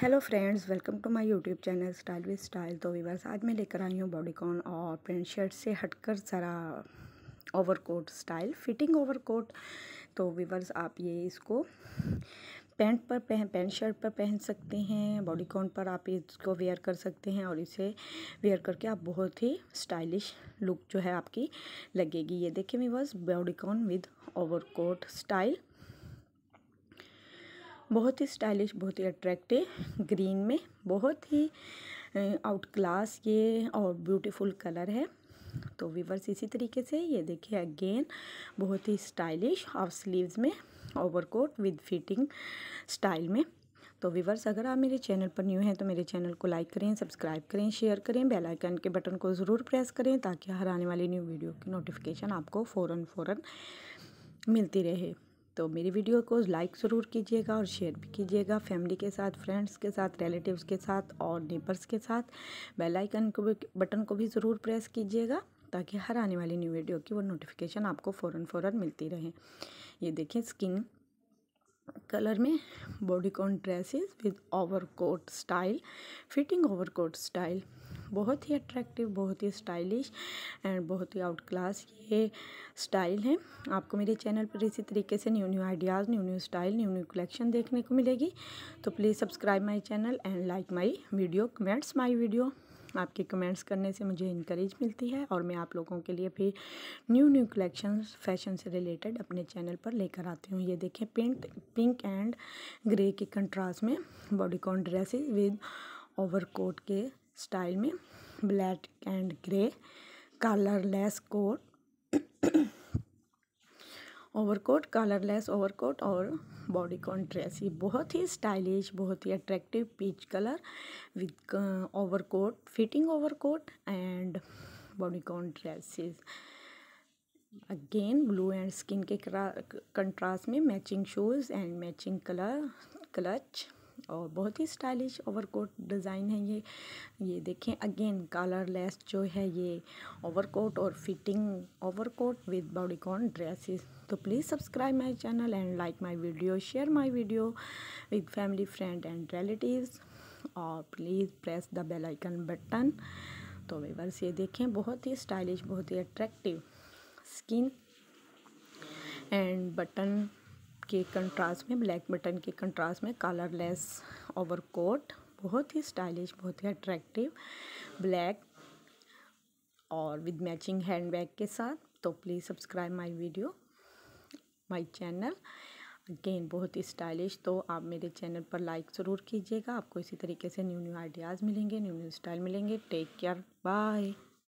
hello friends welcome to my YouTube channel style with style तो viewers आज मैं लेकर आई हूँ बॉडीकॉन और प्रिंट शर्ट से हटकर सारा ओवरकोट स्टाइल फिटिंग ओवरकोट तो वीवर्स आप ये इसको पैंट पर पहन पैंट शर्ट पर पहन सकते हैं बॉडीकॉन पर आप इसको वेयर कर सकते हैं और इसे वेयर करके आप बहुत ही स्टाइलिश लुक जो है आपकी लगेगी ये देखें viewers bodycon with over style बहुत ही स्टाइलिश बहुत ही अट्रैक्टिव ग्रीन में बहुत ही आउट क्लास ये और ब्यूटीफुल कलर है तो वीवर्स इसी तरीके से ये देखिए अगेन बहुत ही स्टाइलिश हाफ स्लीव्स में ओवरकोट विद फिटिंग स्टाइल में तो वीवर्स अगर आप मेरे चैनल पर न्यू हैं तो मेरे चैनल को लाइक करें सब्सक्राइब करें शेयर करें बेल आइकन के बटन को ज़रूर प्रेस करें ताकि हर आने वाली न्यू वीडियो की नोटिफिकेशन आपको फ़ौर फ़ौर मिलती रहे तो मेरी वीडियो को लाइक ज़रूर कीजिएगा और शेयर भी कीजिएगा फैमिली के साथ फ्रेंड्स के साथ रिलेटिव्स के साथ और नेबर्स के साथ बेल आइकन को भी बटन को भी ज़रूर प्रेस कीजिएगा ताकि हर आने वाली न्यू वीडियो की वो नोटिफिकेशन आपको फ़ौर फ़ौर मिलती रहे ये देखिए स्किन कलर में bodycon dresses with overcoat style fitting overcoat style बहुत ही अट्रैक्टिव बहुत ही स्टाइलिश एंड बहुत ही आउट क्लास ये स्टाइल है आपको मेरे चैनल पर इसी तरीके से new new ideas new new style new new collection देखने को मिलेगी तो please subscribe my channel and like my video comments my video आपके कमेंट्स करने से मुझे इनक्रेज मिलती है और मैं आप लोगों के लिए फिर न्यू न्यू कलेक्शन फैशन से रिलेटेड अपने चैनल पर लेकर आती हूँ ये देखें पिंक पिंक एंड ग्रे के कंट्रास्ट में बॉडीकॉन ड्रेसेस विद ओवरकोट के स्टाइल में black and grey colourless coat overcoat colourless overcoat और बॉडी कॉन ड्रेस ये बहुत ही स्टाइलिश बहुत ही attractive peach colour with overcoat fitting overcoat and bodycon dresses again blue and skin के contrast में matching shoes and matching colour clutch और बहुत ही स्टाइलिश ओवरकोट डिज़ाइन है ये ये देखें अगेन कलर लेस जो है ये ओवरकोट और fitting overcoat with bodycon dresses तो please subscribe my channel and like my video share my video with family friend and relatives और please press the bell icon button तो viewers ये देखें बहुत ही स्टाइलिश बहुत ही अट्रैक्टिव स्किन एंड बटन के कंट्रास्ट में ब्लैक बटन के कंट्रास्ट में कलरलेस ओवर कोट बहुत ही स्टाइलिश बहुत ही अट्रैक्टिव ब्लैक और विद मैचिंग हैंड बैग के साथ तो please subscribe my video my channel again बहुत ही स्टाइलिश तो आप मेरे चैनल पर लाइक ज़रूर कीजिएगा आपको इसी तरीके से न्यू न्यू आइडियाज़ मिलेंगे न्यू न्यू स्टाइल मिलेंगे टेक केयर बाय